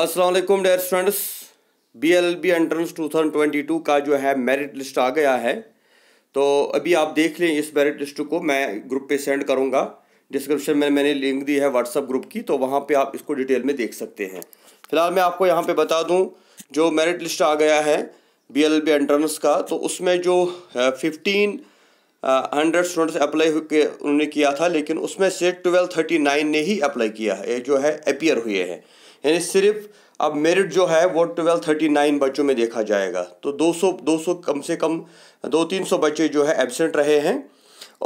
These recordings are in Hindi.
Aslam dear students B L B entrance two thousand twenty two का जो है मेरिट लिस्ट आ गया है तो अभी आप देख लें इस मेरिट लिस्ट को मैं ग्रुप पे सेंड करूँगा डिस्क्रिप्शन में मैंने लिंक दी है व्हाट्सअप ग्रुप की तो वहाँ पे आप इसको डिटेल में देख सकते हैं फिलहाल मैं आपको यहाँ पे बता दूँ जो मेरिट लिस्ट आ गया है बी एल बी एंट्रेंस का तो उसमें जो फिफ्टीन हंड्रेड स्टूडेंट्स अप्लाई के उन्होंने किया था लेकिन उसमें से ट्वेल्व थर्टी नाइन ने ही अप्लाई किया है जो है अपियर हुए हैं यानी सिर्फ अब मेरिट जो है वो ट्वेल्व थर्टी नाइन बच्चों में देखा जाएगा तो दो सौ दो सौ कम से कम दो तीन सौ बच्चे जो है एबसेंट रहे हैं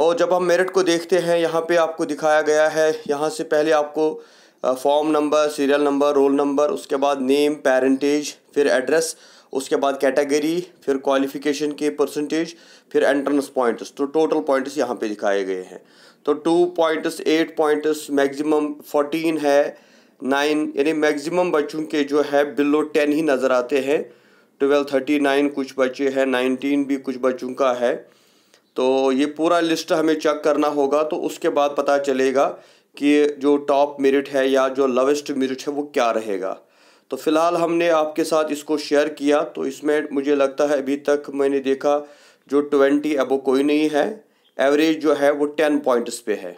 और जब हम मेरिट को देखते हैं यहाँ पर आपको दिखाया गया है यहाँ से पहले आपको form number serial number roll number उसके बाद नेम पेरेंटेज फिर एड्रेस उसके बाद कैटेगरी फिर क्वालिफिकेशन के परसेंटेज फिर एंट्रेंस पॉइंट्स तो टोटल पॉइंट्स यहाँ पे दिखाए गए हैं तो two points eight points maximum fourteen है नाइन यानी मैक्सिमम बच्चों के जो है बिलो टेन ही नज़र आते हैं ट्वेल्व थर्टी नाइन कुछ बच्चे हैं नाइनटीन भी कुछ बच्चों का है तो ये पूरा लिस्ट हमें चेक करना होगा तो उसके बाद पता चलेगा कि जो टॉप मेरिट है या जो लोवेस्ट मेरिट है वो क्या रहेगा तो फ़िलहाल हमने आपके साथ इसको शेयर किया तो इसमें मुझे लगता है अभी तक मैंने देखा जो ट्वेंटी अबो कोई नहीं है एवरेज जो है वो टेन पॉइंट्स पे है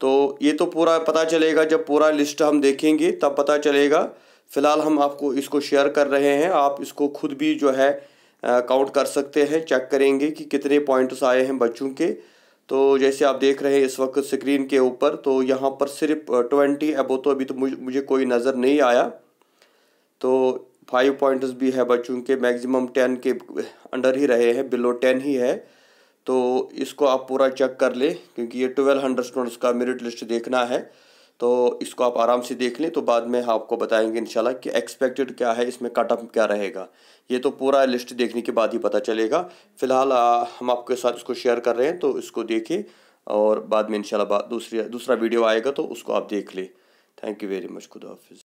तो ये तो पूरा पता चलेगा जब पूरा लिस्ट हम देखेंगे तब पता चलेगा फ़िलहाल हम आपको इसको शेयर कर रहे हैं आप इसको खुद भी जो है काउंट कर सकते हैं चेक करेंगे कि कितने पॉइंट्स आए हैं बच्चों के तो जैसे आप देख रहे हैं इस वक्त स्क्रीन के ऊपर तो यहाँ पर सिर्फ ट्वेंटी अबो तो अभी तो मुझे कोई नज़र नहीं आया तो फाइव पॉइंट्स भी है बच्चों के मैक्सिमम टेन के अंडर ही रहे हैं बिलो टेन ही है तो इसको आप पूरा चेक कर लें क्योंकि ये ट्वेल्व हंड्रेड स्टूडेंट्स का मेरिट लिस्ट देखना है तो इसको आप आराम से देख लें तो बाद में आपको बताएंगे इंशाल्लाह कि एक्सपेक्टेड क्या है इसमें कटअप क्या रहेगा ये तो पूरा लिस्ट देखने के बाद ही पता चलेगा फ़िलहाल हम आपके साथ इसको शेयर कर रहे हैं तो इसको देखें और बाद में इंशाल्लाह दूसरी दूसरा वीडियो आएगा तो उसको आप देख लें थैंक यू वेरी मच खुदा